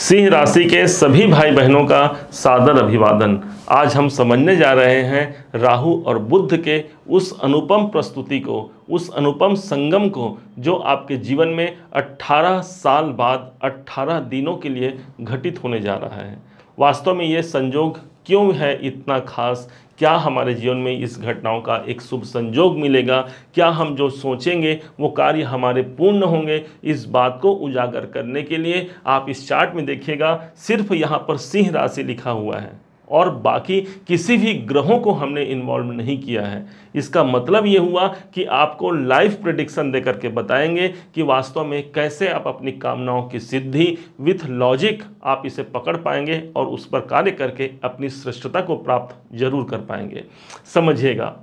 सिंह राशि के सभी भाई बहनों का सादर अभिवादन आज हम समझने जा रहे हैं राहु और बुद्ध के उस अनुपम प्रस्तुति को उस अनुपम संगम को जो आपके जीवन में 18 साल बाद 18 दिनों के लिए घटित होने जा रहा है वास्तव में ये संजोग क्यों है इतना खास क्या हमारे जीवन में इस घटनाओं का एक शुभ संजोग मिलेगा क्या हम जो सोचेंगे वो कार्य हमारे पूर्ण होंगे इस बात को उजागर करने के लिए आप इस चार्ट में देखिएगा सिर्फ यहाँ पर सिंह राशि लिखा हुआ है और बाकी किसी भी ग्रहों को हमने इन्वॉल्व नहीं किया है इसका मतलब ये हुआ कि आपको लाइफ प्रडिक्शन दे करके बताएंगे कि वास्तव में कैसे आप अपनी कामनाओं की सिद्धि विथ लॉजिक आप इसे पकड़ पाएंगे और उस पर कार्य करके अपनी श्रेष्ठता को प्राप्त जरूर कर पाएंगे समझिएगा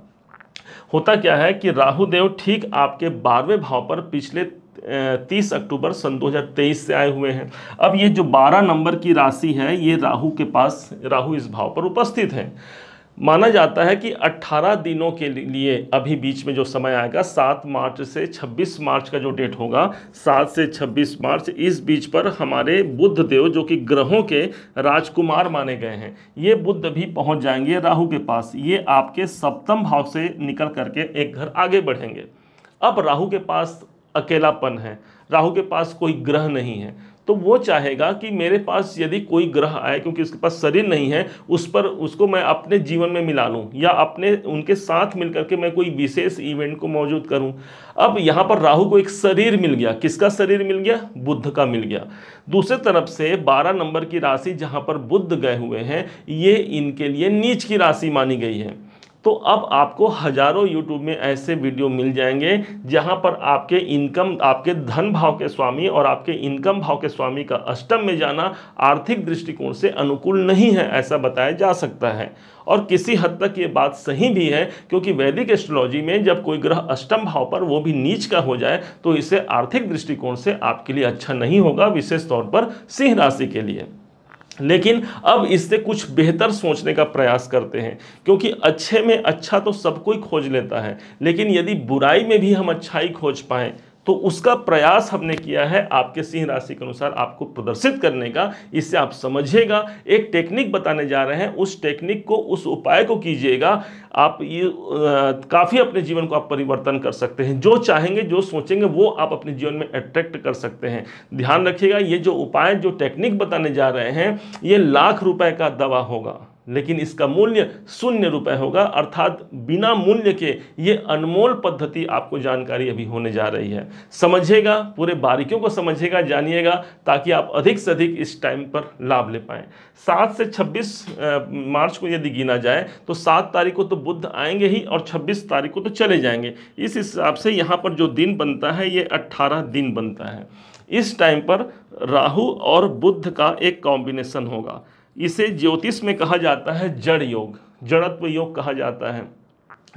होता क्या है कि राहु देव ठीक आपके बारहवें भाव पर पिछले तीस अक्टूबर सन 2023 से आए हुए हैं अब ये जो 12 नंबर की राशि है ये राहु के पास राहु इस भाव पर उपस्थित है माना जाता है कि 18 दिनों के लिए अभी बीच में जो समय आएगा 7 मार्च से 26 मार्च का जो डेट होगा 7 से 26 मार्च इस बीच पर हमारे बुद्ध देव जो कि ग्रहों के राजकुमार माने गए हैं ये बुद्ध भी पहुंच जाएंगे राहु के पास ये आपके सप्तम भाव से निकल करके एक घर आगे बढ़ेंगे अब राहु के पास अकेलापन है राहु के पास कोई ग्रह नहीं है तो वो चाहेगा कि मेरे पास यदि कोई ग्रह आए क्योंकि उसके पास शरीर नहीं है उस पर उसको मैं अपने जीवन में मिला लूँ या अपने उनके साथ मिलकर के मैं कोई विशेष इवेंट को मौजूद करूँ अब यहाँ पर राहु को एक शरीर मिल गया किसका शरीर मिल गया बुद्ध का मिल गया दूसरे तरफ से बारह नंबर की राशि जहाँ पर बुद्ध गए हुए हैं ये इनके लिए नीच की राशि मानी गई है तो अब आपको हजारों यूट्यूब में ऐसे वीडियो मिल जाएंगे जहां पर आपके इनकम आपके धन भाव के स्वामी और आपके इनकम भाव के स्वामी का अष्टम में जाना आर्थिक दृष्टिकोण से अनुकूल नहीं है ऐसा बताया जा सकता है और किसी हद तक ये बात सही भी है क्योंकि वैदिक एस्ट्रोलॉजी में जब कोई ग्रह अष्टम भाव पर वो भी नीच का हो जाए तो इसे आर्थिक दृष्टिकोण से आपके लिए अच्छा नहीं होगा विशेष तौर पर सिंह राशि के लिए लेकिन अब इससे कुछ बेहतर सोचने का प्रयास करते हैं क्योंकि अच्छे में अच्छा तो सब कोई खोज लेता है लेकिन यदि बुराई में भी हम अच्छाई खोज पाएँ तो उसका प्रयास हमने किया है आपके सिंह राशि के अनुसार आपको प्रदर्शित करने का इससे आप समझिएगा एक टेक्निक बताने जा रहे हैं उस टेक्निक को उस उपाय को कीजिएगा आप ये काफ़ी अपने जीवन को आप परिवर्तन कर सकते हैं जो चाहेंगे जो सोचेंगे वो आप अपने जीवन में अट्रैक्ट कर सकते हैं ध्यान रखिएगा ये जो उपाय जो टेक्निक बताने जा रहे हैं ये लाख रुपए का दवा होगा लेकिन इसका मूल्य शून्य रुपये होगा अर्थात बिना मूल्य के ये अनमोल पद्धति आपको जानकारी अभी होने जा रही है समझेगा पूरे बारीकियों को समझेगा जानिएगा ताकि आप अधिक से अधिक इस टाइम पर लाभ ले पाएं सात से छब्बीस मार्च को यदि गिना जाए तो सात तारीख को तो बुद्ध आएंगे ही और छब्बीस तारीख को तो चले जाएंगे इस हिसाब से यहाँ पर जो दिन बनता है ये अट्ठारह दिन बनता है इस टाइम पर राहु और बुद्ध का एक कॉम्बिनेशन होगा इसे ज्योतिष में कहा जाता है जड़ योग जड़त्व योग कहा जाता है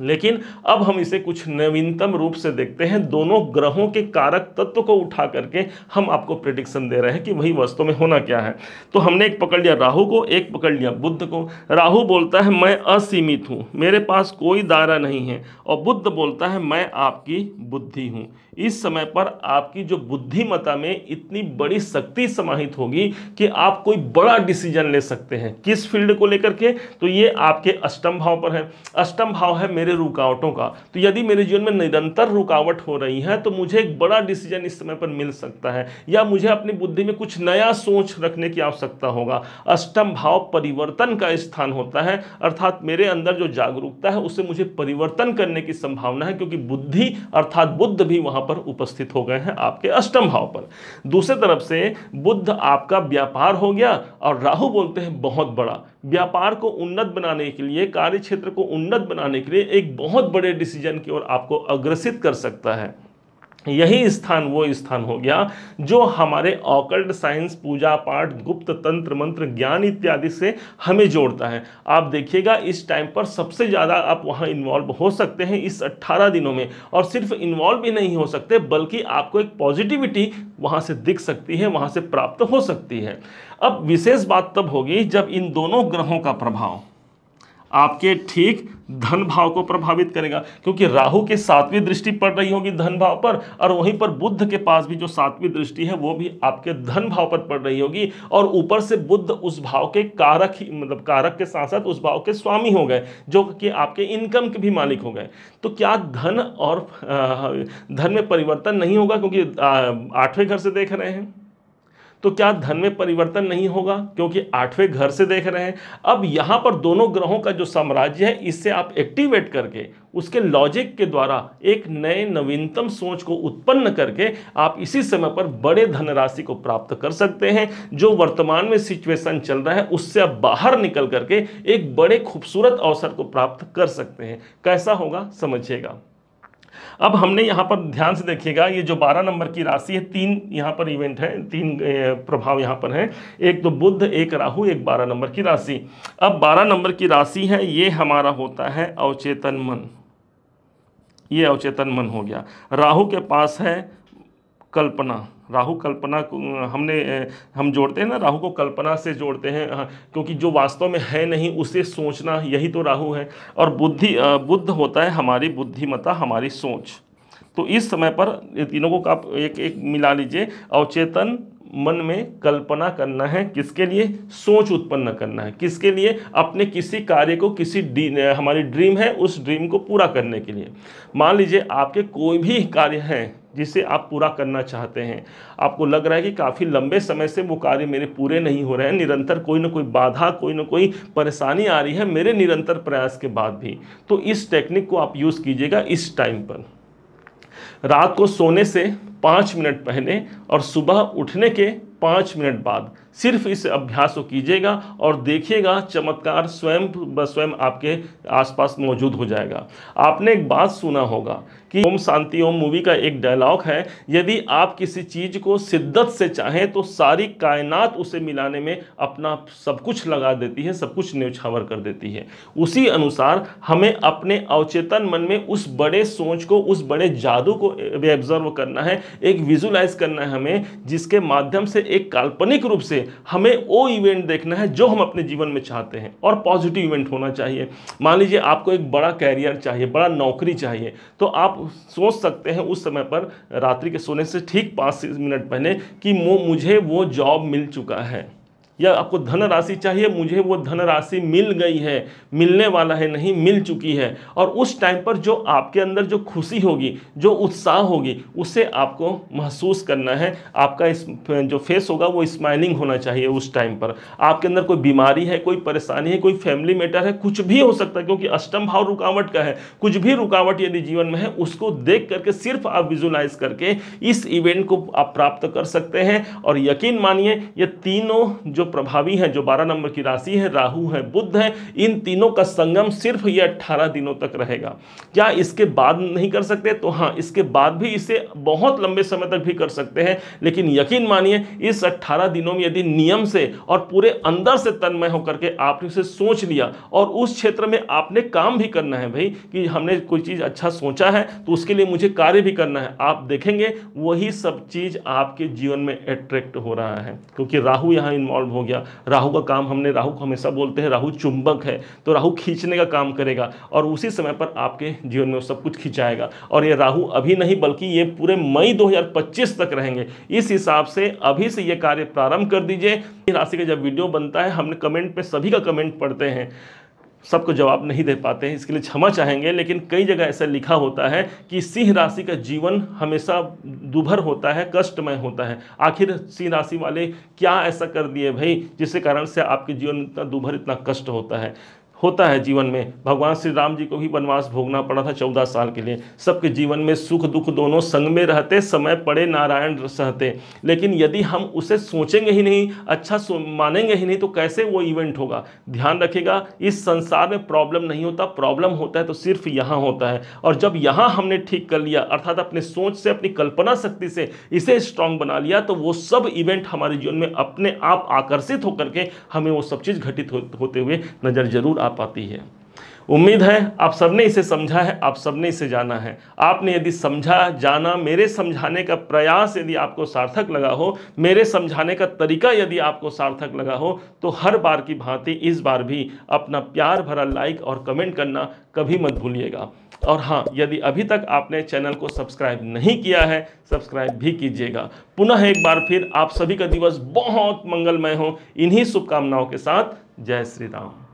लेकिन अब हम इसे कुछ नवीनतम रूप से देखते हैं दोनों ग्रहों के कारक तत्व को उठा करके हम आपको प्रिडिक्शन दे रहे हैं कि वही वस्तु में होना क्या है तो हमने एक पकड़ लिया राहु को एक पकड़ लिया बुद्ध को राहु बोलता है मैं असीमित हूँ मेरे पास कोई दायरा नहीं है और बुद्ध बोलता है मैं आपकी बुद्धि हूँ इस समय पर आपकी जो बुद्धिमता में इतनी बड़ी शक्ति समाहित होगी कि आप कोई बड़ा डिसीजन ले सकते हैं किस फील्ड को लेकर के तो ये आपके अष्टम भाव पर है अष्टम भाव है मेरे मेरे रुकावटों का तो यदि मेरे जीवन में निरंतर रुकावट हो रही है तो मुझे एक बड़ा डिसीजन इस समय पर मिल सकता है या मुझे अपनी बुद्धि में कुछ नया सोच रखने की आवश्यकता होगा अष्टम भाव परिवर्तन का स्थान होता है अर्थात मेरे अंदर जो जागरूकता है उससे मुझे परिवर्तन करने की संभावना है क्योंकि बुद्धि अर्थात बुद्ध भी वहां पर उपस्थित हो गए हैं आपके अष्टम भाव पर दूसरी तरफ से बुद्ध आपका व्यापार हो गया और राहु बोलते हैं बहुत बड़ा व्यापार को उन्नत बनाने के लिए कार्य क्षेत्र को उन्नत बनाने के लिए एक बहुत बड़े डिसीजन की ओर आपको अग्रसित कर सकता है यही स्थान वो स्थान हो गया जो हमारे ऑकल्ट साइंस पूजा पाठ गुप्त तंत्र मंत्र ज्ञान इत्यादि से हमें जोड़ता है आप देखिएगा इस टाइम पर सबसे ज़्यादा आप वहाँ इन्वॉल्व हो सकते हैं इस 18 दिनों में और सिर्फ इन्वॉल्व भी नहीं हो सकते बल्कि आपको एक पॉजिटिविटी वहाँ से दिख सकती है वहाँ से प्राप्त हो सकती है अब विशेष बात तब होगी जब इन दोनों ग्रहों का प्रभाव आपके ठीक धन भाव को प्रभावित करेगा क्योंकि राहु के सातवीं दृष्टि पड़ रही होगी धन भाव पर और वहीं पर बुद्ध के पास भी जो सातवीं दृष्टि है वो भी आपके धन भाव पर पड़ रही होगी और ऊपर से बुद्ध उस भाव के कारक ही मतलब कारक के साथ साथ उस भाव के स्वामी हो गए जो कि आपके इनकम के भी मालिक हो गए तो क्या धन और धन में परिवर्तन नहीं होगा क्योंकि आठवें घर से देख रहे हैं तो क्या धन में परिवर्तन नहीं होगा क्योंकि आठवें घर से देख रहे हैं अब यहां पर दोनों ग्रहों का जो साम्राज्य है इससे आप एक्टिवेट करके उसके लॉजिक के द्वारा एक नए नवीनतम सोच को उत्पन्न करके आप इसी समय पर बड़े धनराशि को प्राप्त कर सकते हैं जो वर्तमान में सिचुएशन चल रहा है उससे आप बाहर निकल करके एक बड़े खूबसूरत अवसर को प्राप्त कर सकते हैं कैसा होगा समझिएगा अब हमने यहाँ पर ध्यान से देखिएगा ये जो बारह नंबर की राशि है तीन यहाँ पर इवेंट है तीन प्रभाव यहाँ पर हैं एक तो बुद्ध एक राहु एक बारह नंबर की राशि अब बारह नंबर की राशि है ये हमारा होता है अवचेतन मन ये अवचेतन मन हो गया राहु के पास है कल्पना राहु कल्पना को हमने हम जोड़ते हैं ना राहु को कल्पना से जोड़ते हैं क्योंकि जो वास्तव में है नहीं उसे सोचना यही तो राहु है और बुद्धि बुद्ध होता है हमारी बुद्धिमता हमारी सोच तो इस समय पर तीनों को आप एक एक मिला लीजिए अवचेतन मन में कल्पना करना है किसके लिए सोच उत्पन्न करना है किसके लिए अपने किसी कार्य को किसी हमारी ड्रीम है उस ड्रीम को पूरा करने के लिए मान लीजिए आपके कोई भी कार्य हैं जिसे आप पूरा करना चाहते हैं आपको लग रहा है कि काफ़ी लंबे समय से वो कार्य मेरे पूरे नहीं हो रहे हैं निरंतर कोई ना कोई बाधा कोई ना कोई परेशानी आ रही है मेरे निरंतर प्रयास के बाद भी तो इस टेक्निक को आप यूज़ कीजिएगा इस टाइम पर रात को सोने से पाँच मिनट पहले और सुबह उठने के पाँच मिनट बाद सिर्फ इस अभ्यास को कीजिएगा और देखिएगा चमत्कार स्वयं स्वयं आपके आसपास मौजूद हो जाएगा आपने एक बात सुना होगा कि ओम शांति ओम मूवी का एक डायलॉग है यदि आप किसी चीज़ को शिद्दत से चाहें तो सारी कायनात उसे मिलाने में अपना सब कुछ लगा देती है सब कुछ न्यौछावर कर देती है उसी अनुसार हमें अपने अवचेतन मन में उस बड़े सोच को उस बड़े जादू को एब्जर्व करना है एक विजुलाइज करना है हमें जिसके माध्यम से एक काल्पनिक रूप से हमें वो इवेंट देखना है जो हम अपने जीवन में चाहते हैं और पॉजिटिव इवेंट होना चाहिए मान लीजिए आपको एक बड़ा कैरियर चाहिए बड़ा नौकरी चाहिए तो आप सोच सकते हैं उस समय पर रात्रि के सोने से ठीक पाँच मिनट पहले कि मुझे वो जॉब मिल चुका है या आपको धन राशि चाहिए मुझे वो धन राशि मिल गई है मिलने वाला है नहीं मिल चुकी है और उस टाइम पर जो आपके अंदर जो खुशी होगी जो उत्साह होगी उसे आपको महसूस करना है आपका इस जो फेस होगा वो स्माइलिंग होना चाहिए उस टाइम पर आपके अंदर कोई बीमारी है कोई परेशानी है कोई फैमिली मैटर है कुछ भी हो सकता है क्योंकि अष्टम भाव रुकावट का है कुछ भी रुकावट यदि जीवन में है उसको देख करके सिर्फ आप विजुलाइज करके इस इवेंट को आप प्राप्त कर सकते हैं और यकीन मानिए ये तीनों जो प्रभावी हैं जो बारह नंबर की राशि है राहु है बुद्ध है इन तीनों का संगम सिर्फ ये अट्ठारह दिनों तक रहेगा क्या इसके बाद नहीं कर सकते तो हाँ इसके बाद भी इसे बहुत लंबे समय तक भी कर सकते हैं लेकिन यकीन मानिए इस अट्ठारह दिनों में यदि नियम से और पूरे अंदर से तन्मय होकर के आपने उसे सोच लिया और उस क्षेत्र में आपने काम भी करना है भाई कि हमने कोई चीज़ अच्छा सोचा है तो उसके लिए मुझे कार्य भी करना है आप देखेंगे वही सब चीज़ आपके जीवन में अट्रैक्ट हो रहा है क्योंकि राहु यहाँ इन्वॉल्व हो गया राहु का काम हमने राहु को हमेशा बोलते हैं राहु चुंबक है तो राहु खींचने का काम करेगा और उसी समय पर आपके जीवन में सब कुछ खींचाएगा और ये राहु अभी नहीं बल्कि ये पूरे मई 2025 तक रहेंगे इस हिसाब से अभी से ये कार्य प्रारंभ कर दीजिए राशि का जब वीडियो बनता है हमने कमेंट पर सभी का कमेंट पढ़ते हैं सबको जवाब नहीं दे पाते हैं इसके लिए क्षमा चाहेंगे लेकिन कई जगह ऐसा लिखा होता है कि सिंह राशि का जीवन हमेशा दुभर होता है कष्टमय होता है आखिर सिंह राशि वाले क्या ऐसा कर दिए भाई जिसके कारण से आपके जीवन इतना दुभर इतना कष्ट होता है होता है जीवन में भगवान श्री राम जी को भी वनवास भोगना पड़ा था चौदह साल के लिए सबके जीवन में सुख दुख दोनों संग में रहते समय पड़े नारायण सहते लेकिन यदि हम उसे सोचेंगे ही नहीं अच्छा मानेंगे ही नहीं तो कैसे वो इवेंट होगा ध्यान रखेगा इस संसार में प्रॉब्लम नहीं होता प्रॉब्लम होता है तो सिर्फ यहाँ होता है और जब यहाँ हमने ठीक कर लिया अर्थात अपने सोच से अपनी कल्पना शक्ति से इसे स्ट्रांग बना लिया तो वो सब इवेंट हमारे जीवन में अपने आप आकर्षित होकर के हमें वो सब चीज़ घटित होते हुए नज़र जरूर आप पाती है उम्मीद है आप सबने इसे समझा है आप सबने इसे जाना है आपने यदि समझा जाना मेरे समझाने का प्रयास यदि आपको सार्थक लगा हो मेरे समझाने का तरीका यदि आपको सार्थक लगा हो तो हर बार की भांति इस बार भी अपना प्यार भरा लाइक और कमेंट करना कभी मत भूलिएगा और हाँ यदि अभी तक आपने चैनल को सब्सक्राइब नहीं किया है सब्सक्राइब भी कीजिएगा पुनः एक बार फिर आप सभी का दिवस बहुत मंगलमय हो इन्हीं शुभकामनाओं के साथ जय श्री राम